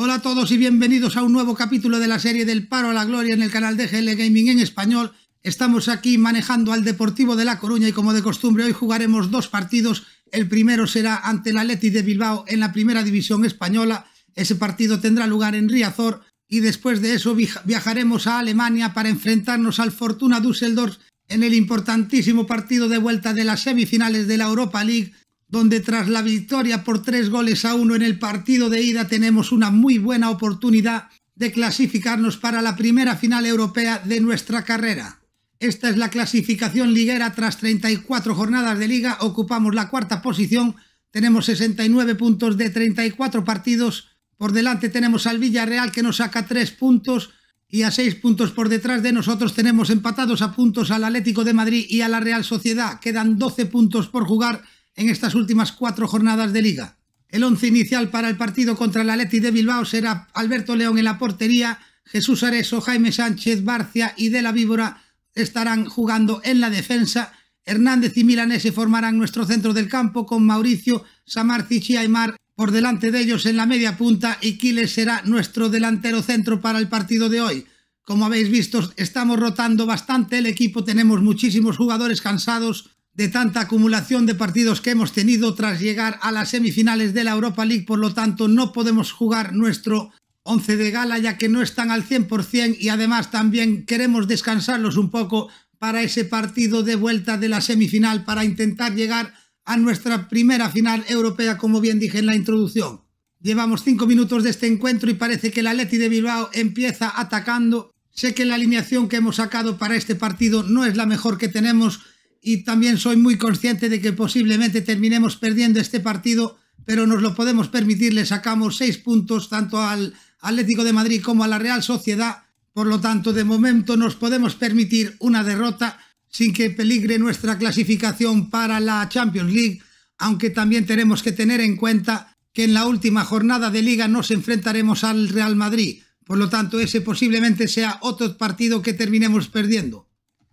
Hola a todos y bienvenidos a un nuevo capítulo de la serie del paro a la gloria en el canal de GL Gaming en español. Estamos aquí manejando al Deportivo de La Coruña y como de costumbre hoy jugaremos dos partidos. El primero será ante el Atleti de Bilbao en la Primera División Española. Ese partido tendrá lugar en Riazor y después de eso viajaremos a Alemania para enfrentarnos al Fortuna Düsseldorf en el importantísimo partido de vuelta de las semifinales de la Europa League donde tras la victoria por tres goles a uno en el partido de ida tenemos una muy buena oportunidad de clasificarnos para la primera final europea de nuestra carrera. Esta es la clasificación liguera tras 34 jornadas de liga, ocupamos la cuarta posición, tenemos 69 puntos de 34 partidos, por delante tenemos al Villarreal que nos saca 3 puntos y a 6 puntos por detrás de nosotros tenemos empatados a puntos al Atlético de Madrid y a la Real Sociedad, quedan 12 puntos por jugar en estas últimas cuatro jornadas de liga. El once inicial para el partido contra la Leti de Bilbao será Alberto León en la portería, Jesús Areso, Jaime Sánchez, Barcia y De la Víbora estarán jugando en la defensa. Hernández y Milanese formarán nuestro centro del campo con Mauricio, Samarcic y Aymar por delante de ellos en la media punta y Quiles será nuestro delantero centro para el partido de hoy. Como habéis visto, estamos rotando bastante el equipo, tenemos muchísimos jugadores cansados de tanta acumulación de partidos que hemos tenido tras llegar a las semifinales de la Europa League, por lo tanto no podemos jugar nuestro 11 de gala ya que no están al 100% y además también queremos descansarlos un poco para ese partido de vuelta de la semifinal para intentar llegar a nuestra primera final europea como bien dije en la introducción. Llevamos cinco minutos de este encuentro y parece que la Leti de Bilbao empieza atacando. Sé que la alineación que hemos sacado para este partido no es la mejor que tenemos, y también soy muy consciente de que posiblemente terminemos perdiendo este partido, pero nos lo podemos permitir, le sacamos seis puntos tanto al Atlético de Madrid como a la Real Sociedad, por lo tanto de momento nos podemos permitir una derrota sin que peligre nuestra clasificación para la Champions League, aunque también tenemos que tener en cuenta que en la última jornada de liga nos enfrentaremos al Real Madrid, por lo tanto ese posiblemente sea otro partido que terminemos perdiendo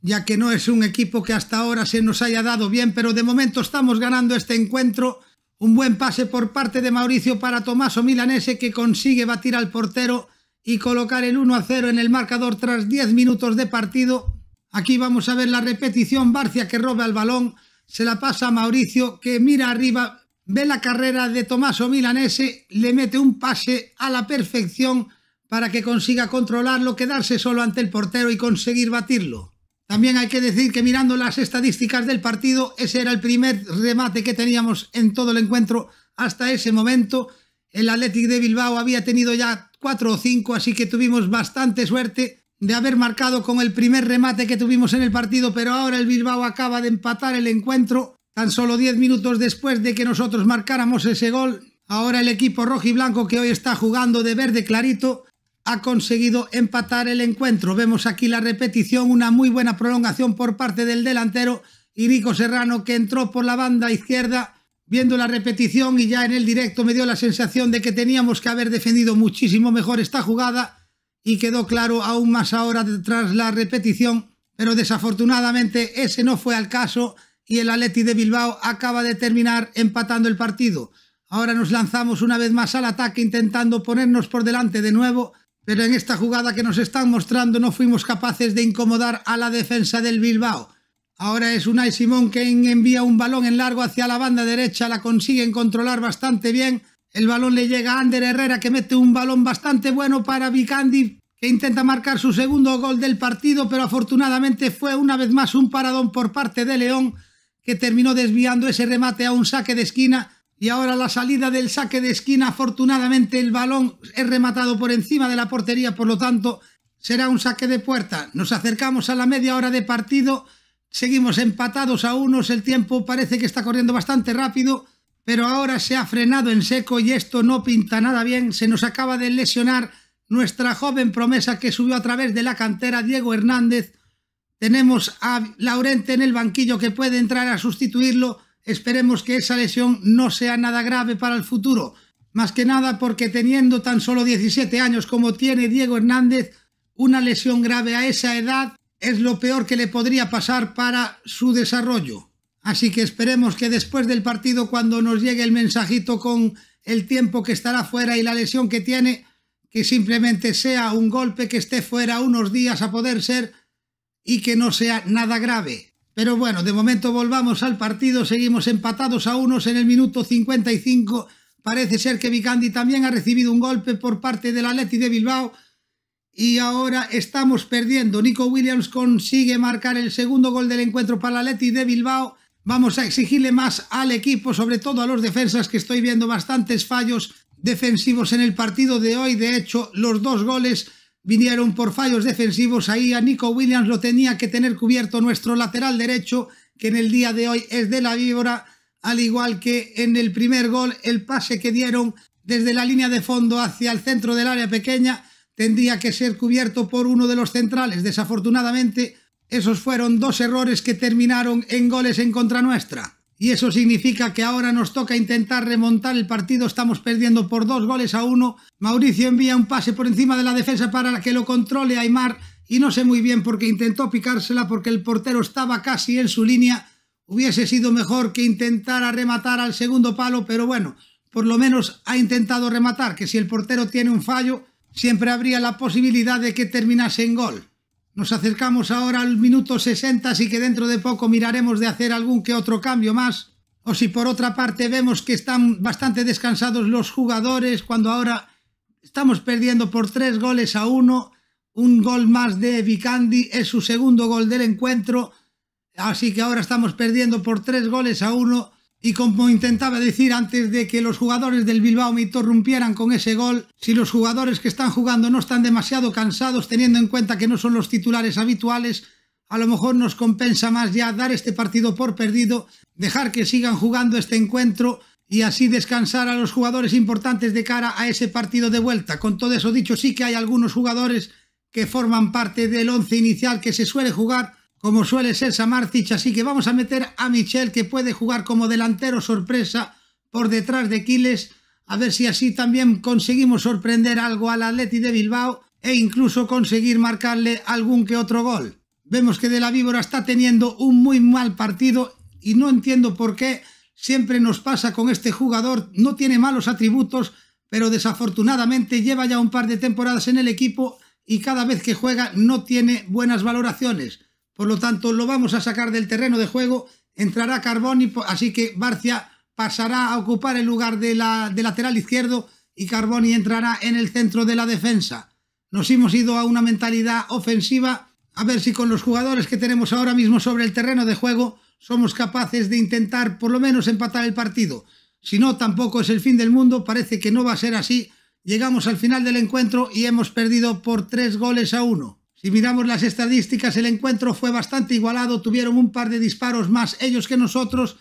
ya que no es un equipo que hasta ahora se nos haya dado bien, pero de momento estamos ganando este encuentro. Un buen pase por parte de Mauricio para Tomaso Milanese que consigue batir al portero y colocar el 1 a 0 en el marcador tras 10 minutos de partido. Aquí vamos a ver la repetición, Barcia que roba el balón, se la pasa a Mauricio que mira arriba, ve la carrera de Tomaso Milanese, le mete un pase a la perfección para que consiga controlarlo, quedarse solo ante el portero y conseguir batirlo. También hay que decir que mirando las estadísticas del partido, ese era el primer remate que teníamos en todo el encuentro hasta ese momento. El Athletic de Bilbao había tenido ya cuatro o cinco, así que tuvimos bastante suerte de haber marcado con el primer remate que tuvimos en el partido, pero ahora el Bilbao acaba de empatar el encuentro tan solo 10 minutos después de que nosotros marcáramos ese gol. Ahora el equipo rojo y blanco que hoy está jugando de verde clarito ha conseguido empatar el encuentro. Vemos aquí la repetición, una muy buena prolongación por parte del delantero Irico Serrano que entró por la banda izquierda. Viendo la repetición y ya en el directo me dio la sensación de que teníamos que haber defendido muchísimo mejor esta jugada y quedó claro aún más ahora tras la repetición, pero desafortunadamente ese no fue el caso y el Atleti de Bilbao acaba de terminar empatando el partido. Ahora nos lanzamos una vez más al ataque intentando ponernos por delante de nuevo pero en esta jugada que nos están mostrando no fuimos capaces de incomodar a la defensa del Bilbao. Ahora es Unai Simón quien envía un balón en largo hacia la banda derecha, la consiguen controlar bastante bien. El balón le llega a Ander Herrera que mete un balón bastante bueno para Vicandi que intenta marcar su segundo gol del partido, pero afortunadamente fue una vez más un paradón por parte de León que terminó desviando ese remate a un saque de esquina y ahora la salida del saque de esquina. Afortunadamente el balón es rematado por encima de la portería, por lo tanto será un saque de puerta. Nos acercamos a la media hora de partido. Seguimos empatados a unos. El tiempo parece que está corriendo bastante rápido, pero ahora se ha frenado en seco y esto no pinta nada bien. Se nos acaba de lesionar nuestra joven promesa que subió a través de la cantera, Diego Hernández. Tenemos a Laurente en el banquillo que puede entrar a sustituirlo Esperemos que esa lesión no sea nada grave para el futuro, más que nada porque teniendo tan solo 17 años como tiene Diego Hernández, una lesión grave a esa edad es lo peor que le podría pasar para su desarrollo. Así que esperemos que después del partido, cuando nos llegue el mensajito con el tiempo que estará fuera y la lesión que tiene, que simplemente sea un golpe que esté fuera unos días a poder ser y que no sea nada grave. Pero bueno, de momento volvamos al partido, seguimos empatados a unos en el minuto 55. Parece ser que Vicandi también ha recibido un golpe por parte del Atleti de Bilbao y ahora estamos perdiendo. Nico Williams consigue marcar el segundo gol del encuentro para el Atleti de Bilbao. Vamos a exigirle más al equipo, sobre todo a los defensas, que estoy viendo bastantes fallos defensivos en el partido de hoy. De hecho, los dos goles vinieron por fallos defensivos. Ahí a Nico Williams lo tenía que tener cubierto nuestro lateral derecho, que en el día de hoy es de la víbora, al igual que en el primer gol, el pase que dieron desde la línea de fondo hacia el centro del área pequeña tendría que ser cubierto por uno de los centrales. Desafortunadamente, esos fueron dos errores que terminaron en goles en contra nuestra. Y eso significa que ahora nos toca intentar remontar el partido. Estamos perdiendo por dos goles a uno. Mauricio envía un pase por encima de la defensa para que lo controle Aymar. Y no sé muy bien por qué intentó picársela porque el portero estaba casi en su línea. Hubiese sido mejor que intentara rematar al segundo palo, pero bueno, por lo menos ha intentado rematar, que si el portero tiene un fallo, siempre habría la posibilidad de que terminase en gol. Nos acercamos ahora al minuto 60, así que dentro de poco miraremos de hacer algún que otro cambio más. O si por otra parte vemos que están bastante descansados los jugadores cuando ahora estamos perdiendo por tres goles a uno. Un gol más de Vicandi es su segundo gol del encuentro. Así que ahora estamos perdiendo por tres goles a uno y como intentaba decir antes de que los jugadores del Bilbao me interrumpieran con ese gol, si los jugadores que están jugando no están demasiado cansados teniendo en cuenta que no son los titulares habituales, a lo mejor nos compensa más ya dar este partido por perdido, dejar que sigan jugando este encuentro y así descansar a los jugadores importantes de cara a ese partido de vuelta. Con todo eso dicho, sí que hay algunos jugadores que forman parte del once inicial que se suele jugar como suele ser Samartich, así que vamos a meter a Michel que puede jugar como delantero sorpresa por detrás de Quiles, a ver si así también conseguimos sorprender algo al Atleti de Bilbao e incluso conseguir marcarle algún que otro gol. Vemos que De la Víbora está teniendo un muy mal partido y no entiendo por qué siempre nos pasa con este jugador, no tiene malos atributos, pero desafortunadamente lleva ya un par de temporadas en el equipo y cada vez que juega no tiene buenas valoraciones. Por lo tanto, lo vamos a sacar del terreno de juego. Entrará Carboni, así que Barcia pasará a ocupar el lugar de, lateral izquierdo y Carboni entrará en el centro de la defensa. Nos hemos ido a una mentalidad ofensiva. A ver si con los jugadores que tenemos ahora mismo sobre el terreno de juego somos capaces de intentar por lo menos empatar el partido. Si no, tampoco es el fin del mundo, parece que no va a ser así. Llegamos al final del encuentro y hemos perdido por tres goles a uno. Si miramos las estadísticas, el encuentro fue bastante igualado, tuvieron un par de disparos más ellos que nosotros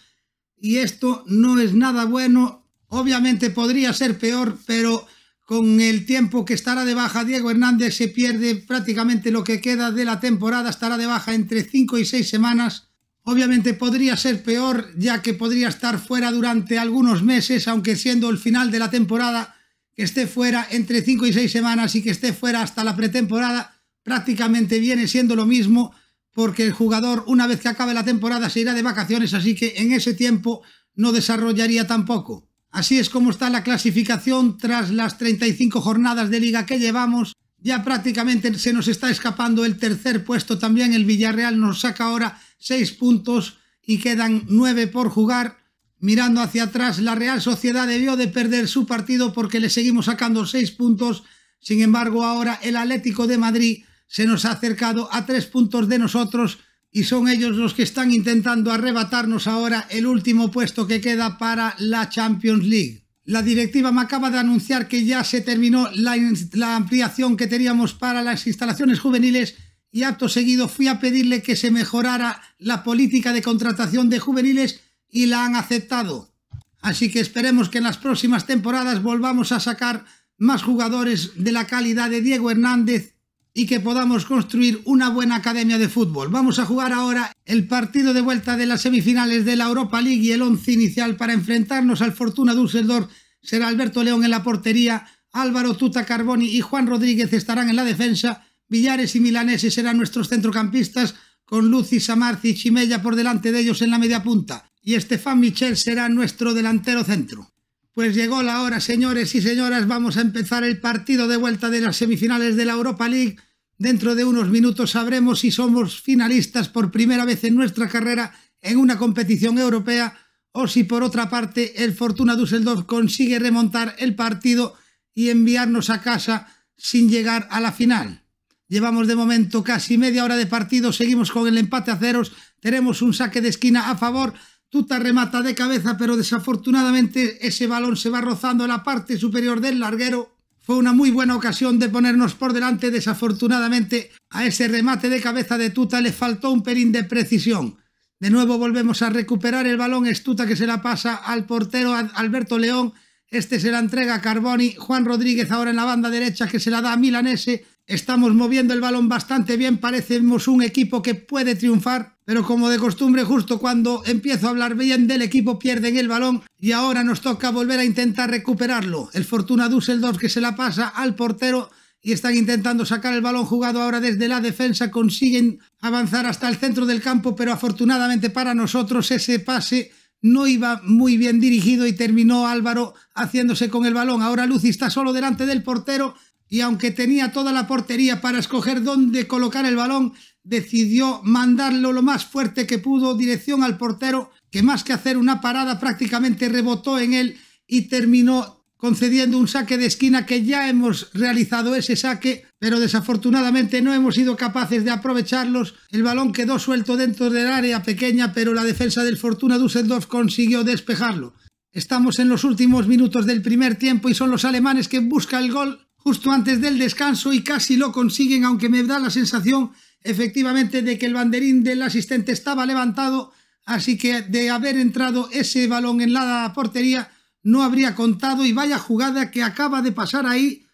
y esto no es nada bueno. Obviamente podría ser peor, pero con el tiempo que estará de baja Diego Hernández se pierde prácticamente lo que queda de la temporada, estará de baja entre 5 y 6 semanas. Obviamente podría ser peor, ya que podría estar fuera durante algunos meses, aunque siendo el final de la temporada, que esté fuera entre 5 y 6 semanas y que esté fuera hasta la pretemporada, prácticamente viene siendo lo mismo porque el jugador una vez que acabe la temporada se irá de vacaciones, así que en ese tiempo no desarrollaría tampoco. Así es como está la clasificación tras las 35 jornadas de liga que llevamos. Ya prácticamente se nos está escapando el tercer puesto también. El Villarreal nos saca ahora 6 puntos y quedan 9 por jugar. Mirando hacia atrás, la Real Sociedad debió de perder su partido porque le seguimos sacando 6 puntos. Sin embargo, ahora el Atlético de Madrid se nos ha acercado a tres puntos de nosotros y son ellos los que están intentando arrebatarnos ahora el último puesto que queda para la Champions League. La directiva me acaba de anunciar que ya se terminó la, ampliación que teníamos para las instalaciones juveniles y acto seguido fui a pedirle que se mejorara la política de contratación de juveniles y la han aceptado. Así que esperemos que en las próximas temporadas volvamos a sacar más jugadores de la calidad de Diego Hernández y que podamos construir una buena academia de fútbol. Vamos a jugar ahora el partido de vuelta de las semifinales de la Europa League y el once inicial para enfrentarnos al Fortuna Düsseldorf será Alberto León en la portería, Álvaro Tuta Carboni y Juan Rodríguez estarán en la defensa, Villares y Milaneses serán nuestros centrocampistas, con Lucy Samarzi y Chimella por delante de ellos en la media punta, y Estefan Michel será nuestro delantero centro. Pues llegó la hora, señores y señoras, vamos a empezar el partido de vuelta de las semifinales de la Europa League. Dentro de unos minutos sabremos si somos finalistas por primera vez en nuestra carrera en una competición europea o si por otra parte el Fortuna Düsseldorf consigue remontar el partido y enviarnos a casa sin llegar a la final. Llevamos de momento casi media hora de partido, seguimos con el empate a ceros, tenemos un saque de esquina a favor Tuta remata de cabeza, pero desafortunadamente ese balón se va rozando en la parte superior del larguero. Fue una muy buena ocasión de ponernos por delante, desafortunadamente a ese remate de cabeza de Tuta le faltó un pelín de precisión. De nuevo volvemos a recuperar el balón, es Tuta que se la pasa al portero Alberto León, este se la entrega a Carboni, Juan Rodríguez ahora en la banda derecha que se la da a Milanese, estamos moviendo el balón bastante bien, parecemos un equipo que puede triunfar, pero como de costumbre, justo cuando empiezo a hablar bien del equipo, pierden el balón y ahora nos toca volver a intentar recuperarlo. El Fortuna Düsseldorf que se la pasa al portero y están intentando sacar el balón jugado ahora desde la defensa, consiguen avanzar hasta el centro del campo, pero afortunadamente para nosotros ese pase no iba muy bien dirigido y terminó Álvaro haciéndose con el balón. Ahora Lucy está solo delante del portero y aunque tenía toda la portería para escoger dónde colocar el balón, decidió mandarlo lo más fuerte que pudo dirección al portero, que más que hacer una parada prácticamente rebotó en él y terminó concediendo un saque de esquina que ya hemos realizado ese saque, pero desafortunadamente no hemos sido capaces de aprovecharlos. El balón quedó suelto dentro del área pequeña, pero la defensa del Fortuna Dusseldorf consiguió despejarlo. Estamos en los últimos minutos del primer tiempo y son los alemanes que buscan el gol justo antes del descanso y casi lo consiguen, aunque me da la sensación efectivamente de que el banderín del asistente estaba levantado, así que de haber entrado ese balón en la portería no habría contado y vaya jugada que acaba de pasar ahí.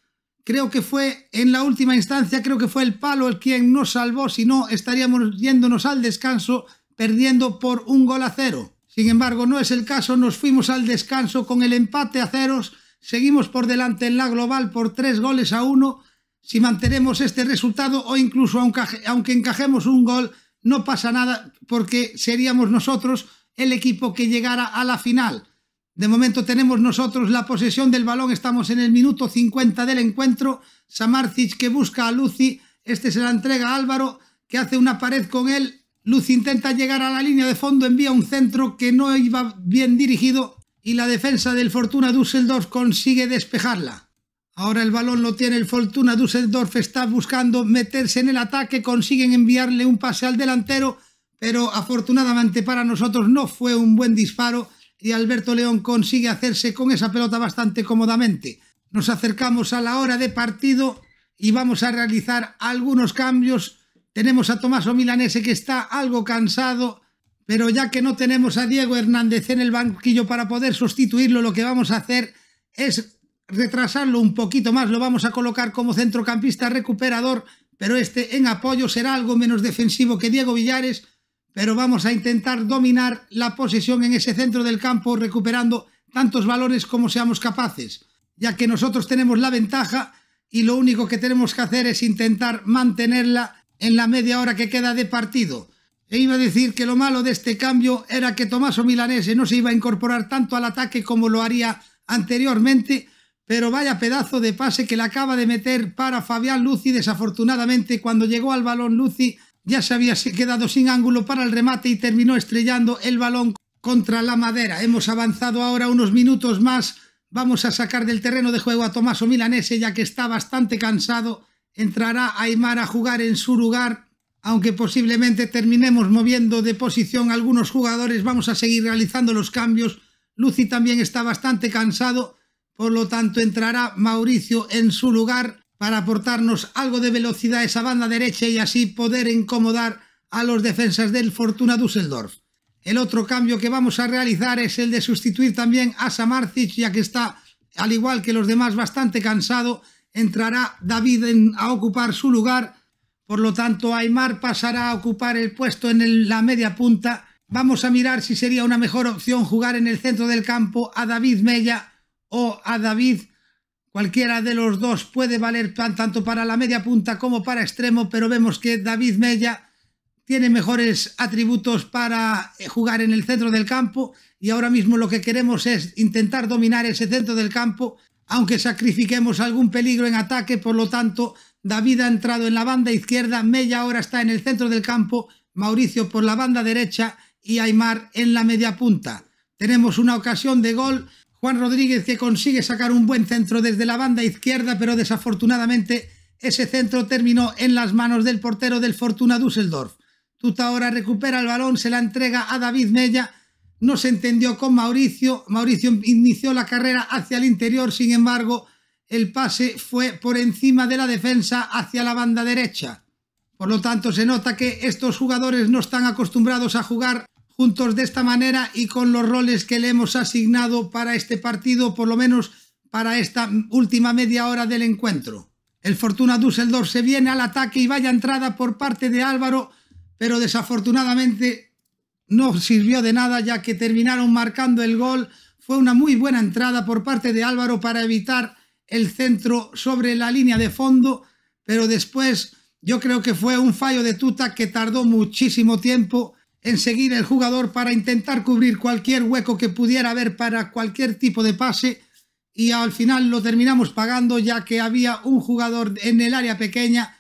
Creo que fue en la última instancia, creo que fue el palo el quien nos salvó, si no estaríamos yéndonos al descanso perdiendo por un gol a cero. Sin embargo, no es el caso, nos fuimos al descanso con el empate a ceros, seguimos por delante en la global por tres goles a uno si mantenemos este resultado o incluso aunque encajemos un gol, no pasa nada porque seríamos nosotros el equipo que llegara a la final. De momento tenemos nosotros la posesión del balón, estamos en el minuto 50 del encuentro. Samarcic que busca a Lucy, este se la entrega a Álvaro, que hace una pared con él. Lucy intenta llegar a la línea de fondo, envía un centro que no iba bien dirigido y la defensa del Fortuna Düsseldorf consigue despejarla. Ahora el balón lo tiene el Fortuna Düsseldorf, está buscando meterse en el ataque, consiguen enviarle un pase al delantero, pero afortunadamente para nosotros no fue un buen disparo y Alberto León consigue hacerse con esa pelota bastante cómodamente. Nos acercamos a la hora de partido y vamos a realizar algunos cambios. Tenemos a Tomaso Milanese que está algo cansado, pero ya que no tenemos a Diego Hernández en el banquillo para poder sustituirlo, lo que vamos a hacer es retrasarlo un poquito más, lo vamos a colocar como centrocampista recuperador, pero este en apoyo será algo menos defensivo que Diego Villares, pero vamos a intentar dominar la posesión en ese centro del campo recuperando tantos valores como seamos capaces, ya que nosotros tenemos la ventaja y lo único que tenemos que hacer es intentar mantenerla en la media hora que queda de partido. E iba a decir que lo malo de este cambio era que Tomaso Milanese no se iba a incorporar tanto al ataque como lo haría anteriormente, pero vaya pedazo de pase que le acaba de meter para Fabián Lucy Desafortunadamente, cuando llegó al balón, Lucy ya se había quedado sin ángulo para el remate y terminó estrellando el balón contra la madera. Hemos avanzado ahora unos minutos más. Vamos a sacar del terreno de juego a Tomaso Milanese, ya que está bastante cansado. Entrará Aymar a jugar en su lugar aunque posiblemente terminemos moviendo de posición algunos jugadores, vamos a seguir realizando los cambios. Lucy también está bastante cansado por lo tanto, entrará Mauricio en su lugar para aportarnos algo de velocidad a esa banda derecha y así poder incomodar a los defensas del Fortuna Düsseldorf. El otro cambio que vamos a realizar es el de sustituir también a Samarcic, ya que está, al igual que los demás, bastante cansado. Entrará David a ocupar su lugar, por lo tanto Aymar pasará a ocupar el puesto en la media punta. Vamos a mirar si sería una mejor opción jugar en el centro del campo a David Mella o oh, a David. Cualquiera de los dos puede valer tanto para la media punta como para extremo, pero vemos que David Mella tiene mejores atributos para eh, jugar en el centro del campo y ahora mismo lo que queremos es intentar dominar ese centro del campo, aunque sacrifiquemos algún peligro en ataque, por lo tanto, David ha entrado en la banda izquierda, Mella ahora está en el centro del campo, Mauricio por la banda derecha y Aymar en la media punta. Tenemos una ocasión de gol Juan Rodríguez que consigue sacar un buen centro desde la banda izquierda, pero desafortunadamente ese centro terminó en las manos del portero del Fortuna Düsseldorf. Tuta ahora recupera el balón, se la entrega a David Mella, no se entendió con Mauricio, Mauricio inició la carrera hacia el interior, sin embargo, el pase fue por encima de la defensa hacia la banda derecha. Por lo tanto, se nota que estos jugadores no están acostumbrados a jugar juntos de esta manera y con los roles que le hemos asignado para este partido, por lo menos para esta última media hora del encuentro. El Fortuna Dusseldorf se viene al ataque y vaya entrada por parte de Álvaro, pero desafortunadamente no sirvió de nada ya que terminaron marcando el gol. Fue una muy buena entrada por parte de Álvaro para evitar el centro sobre la línea de fondo, pero después yo creo que fue un fallo de Tuta que tardó muchísimo tiempo seguir el jugador para intentar cubrir cualquier hueco que pudiera haber para cualquier tipo de pase y al final lo terminamos pagando ya que había un jugador en el área pequeña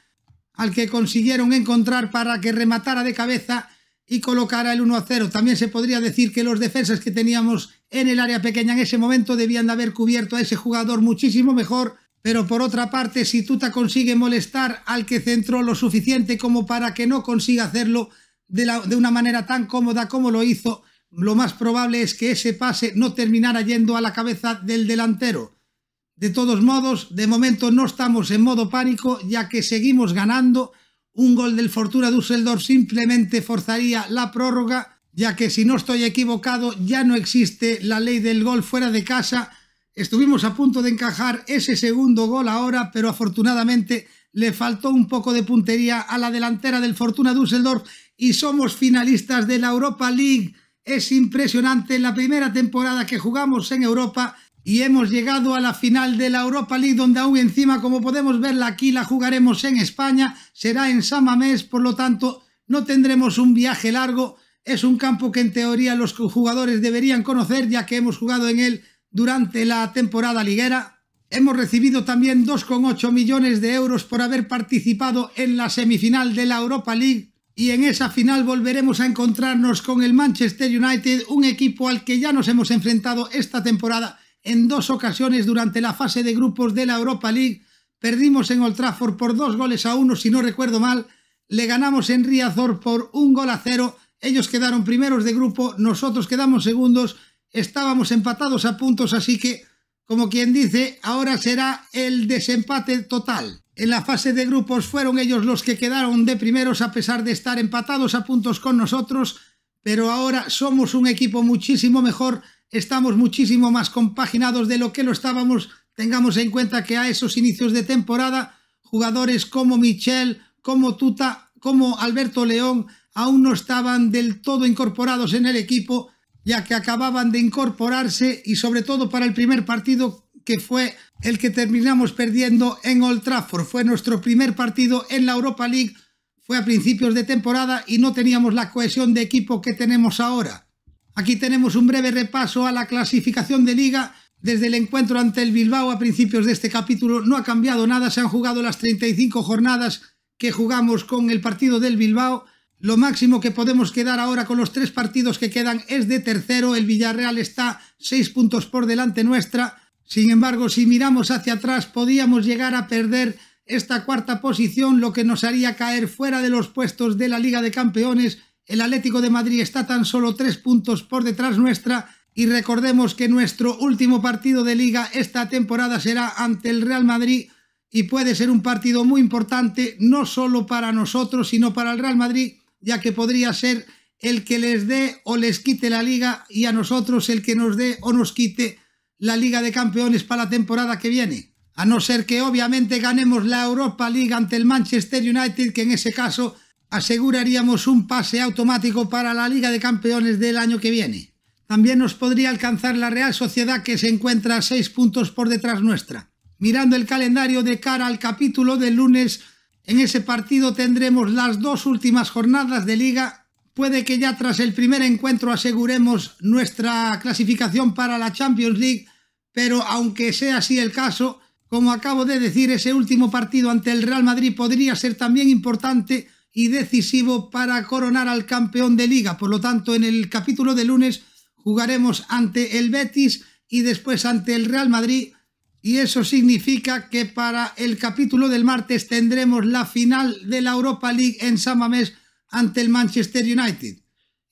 al que consiguieron encontrar para que rematara de cabeza y colocara el 1 a 0. También se podría decir que los defensas que teníamos en el área pequeña en ese momento debían de haber cubierto a ese jugador muchísimo mejor, pero por otra parte si Tuta consigue molestar al que centró lo suficiente como para que no consiga hacerlo, de, una manera tan cómoda como lo hizo, lo más probable es que ese pase no terminara yendo a la cabeza del delantero. De todos modos, de momento no estamos en modo pánico, ya que seguimos ganando. Un gol del Fortuna Düsseldorf simplemente forzaría la prórroga, ya que si no estoy equivocado, ya no existe la ley del gol fuera de casa, Estuvimos a punto de encajar ese segundo gol ahora, pero afortunadamente le faltó un poco de puntería a la delantera del Fortuna Düsseldorf y somos finalistas de la Europa League. Es impresionante la primera temporada que jugamos en Europa y hemos llegado a la final de la Europa League donde aún encima, como podemos verla aquí, la jugaremos en España, será en San Mamés, por lo tanto no tendremos un viaje largo. Es un campo que en teoría los jugadores deberían conocer ya que hemos jugado en él durante la temporada liguera. Hemos recibido también 2,8 millones de euros por haber participado en la semifinal de la Europa League y en esa final volveremos a encontrarnos con el Manchester United, un equipo al que ya nos hemos enfrentado esta temporada en dos ocasiones durante la fase de grupos de la Europa League. Perdimos en Old Trafford por dos goles a uno, si no recuerdo mal. Le ganamos en Riazor por un gol a cero. Ellos quedaron primeros de grupo, nosotros quedamos segundos estábamos empatados a puntos, así que, como quien dice, ahora será el desempate total. En la fase de grupos fueron ellos los que quedaron de primeros a pesar de estar empatados a puntos con nosotros, pero ahora somos un equipo muchísimo mejor, estamos muchísimo más compaginados de lo que lo estábamos. Tengamos en cuenta que a esos inicios de temporada, jugadores como Michel, como Tuta, como Alberto León, aún no estaban del todo incorporados en el equipo ya que acababan de incorporarse y sobre todo para el primer partido que fue el que terminamos perdiendo en Old Trafford. Fue nuestro primer partido en la Europa League, fue a principios de temporada y no teníamos la cohesión de equipo que tenemos ahora. Aquí tenemos un breve repaso a la clasificación de liga. Desde el encuentro ante el Bilbao a principios de este capítulo no ha cambiado nada, se han jugado las 35 jornadas que jugamos con el partido del Bilbao lo máximo que podemos quedar ahora con los tres partidos que quedan es de tercero. El Villarreal está seis puntos por delante nuestra. Sin embargo, si miramos hacia atrás, podíamos llegar a perder esta cuarta posición, lo que nos haría caer fuera de los puestos de la Liga de Campeones. El Atlético de Madrid está tan solo tres puntos por detrás nuestra. Y recordemos que nuestro último partido de liga esta temporada será ante el Real Madrid y puede ser un partido muy importante no solo para nosotros, sino para el Real Madrid, ya que podría ser el que les dé o les quite la liga y a nosotros el que nos dé o nos quite la liga de campeones para la temporada que viene. A no ser que obviamente ganemos la Europa League ante el Manchester United, que en ese caso aseguraríamos un pase automático para la Liga de Campeones del año que viene. También nos podría alcanzar la Real Sociedad que se encuentra a seis puntos por detrás nuestra. Mirando el calendario de cara al capítulo del lunes en ese partido tendremos las dos últimas jornadas de liga. Puede que ya tras el primer encuentro aseguremos nuestra clasificación para la Champions League, pero aunque sea así el caso, como acabo de decir, ese último partido ante el Real Madrid podría ser también importante y decisivo para coronar al campeón de liga. Por lo tanto, en el capítulo de lunes jugaremos ante el Betis y después ante el Real Madrid y eso significa que para el capítulo del martes tendremos la final de la Europa League en San Mamés ante el Manchester United.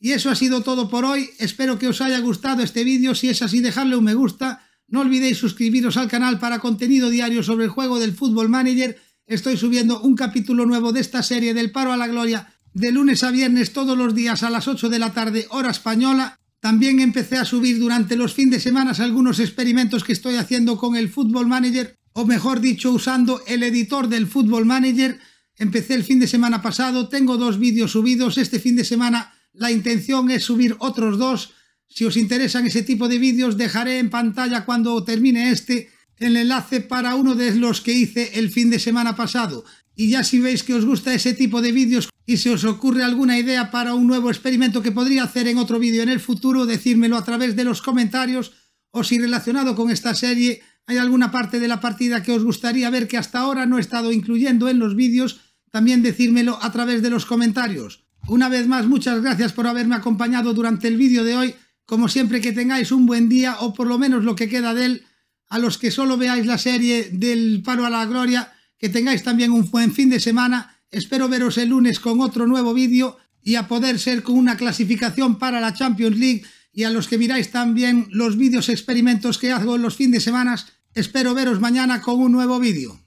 Y eso ha sido todo por hoy. Espero que os haya gustado este vídeo. Si es así, dejadle un me gusta. No olvidéis suscribiros al canal para contenido diario sobre el juego del Fútbol Manager. Estoy subiendo un capítulo nuevo de esta serie del Paro a la Gloria de lunes a viernes todos los días a las 8 de la tarde hora española también empecé a subir durante los fines de semana algunos experimentos que estoy haciendo con el Football Manager, o mejor dicho, usando el editor del Football Manager. Empecé el fin de semana pasado, tengo dos vídeos subidos. Este fin de semana la intención es subir otros dos. Si os interesan ese tipo de vídeos, dejaré en pantalla cuando termine este el enlace para uno de los que hice el fin de semana pasado. Y ya si veis que os gusta ese tipo de vídeos y si os ocurre alguna idea para un nuevo experimento que podría hacer en otro vídeo en el futuro, decírmelo a través de los comentarios o si relacionado con esta serie hay alguna parte de la partida que os gustaría ver que hasta ahora no he estado incluyendo en los vídeos, también decírmelo a través de los comentarios. Una vez más, muchas gracias por haberme acompañado durante el vídeo de hoy. Como siempre, que tengáis un buen día o por lo menos lo que queda de él. A los que solo veáis la serie del paro a la gloria, que tengáis también un buen fin de semana Espero veros el lunes con otro nuevo vídeo y a poder ser con una clasificación para la Champions League y a los que miráis también los vídeos experimentos que hago en los fines de semana. Espero veros mañana con un nuevo vídeo.